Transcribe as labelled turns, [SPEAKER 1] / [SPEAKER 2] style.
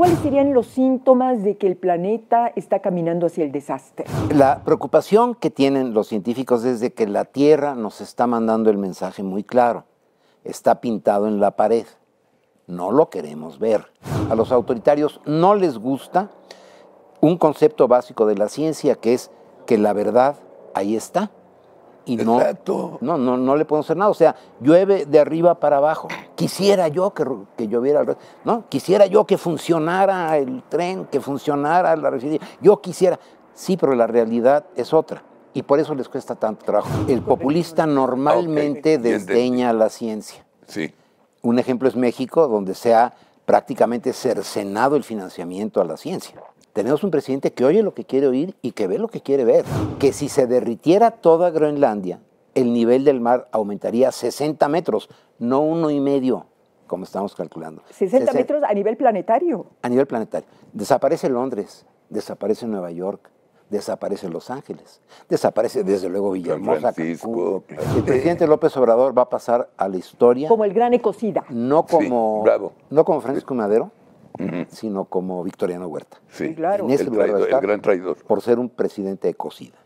[SPEAKER 1] ¿Cuáles serían los síntomas de que el planeta está caminando hacia el desastre?
[SPEAKER 2] La preocupación que tienen los científicos es de que la Tierra nos está mandando el mensaje muy claro. Está pintado en la pared. No lo queremos ver. A los autoritarios no les gusta un concepto básico de la ciencia que es que la verdad ahí está y no, no, no, no le podemos hacer nada. O sea, llueve de arriba para abajo. Quisiera yo que, que lloviera No, quisiera yo que funcionara el tren, que funcionara la residencia. Yo quisiera. Sí, pero la realidad es otra. Y por eso les cuesta tanto trabajo. El populista normalmente desdeña la ciencia. Sí. Un ejemplo es México, donde se ha prácticamente cercenado el financiamiento a la ciencia. Tenemos un presidente que oye lo que quiere oír y que ve lo que quiere ver. Que si se derritiera toda Groenlandia, el nivel del mar aumentaría 60 metros, no uno y medio, como estamos calculando. 60 metros
[SPEAKER 1] a nivel planetario. A
[SPEAKER 2] nivel planetario. Desaparece Londres, desaparece Nueva York, desaparece Los Ángeles, desaparece desde luego Villahermosa. Cancún. El presidente López Obrador va a pasar a la historia. Como el gran ecocida. No como, no como Francisco Madero, sino como Victoriano Huerta. Sí, claro. En ese gran traidor. Por ser un presidente ecocida.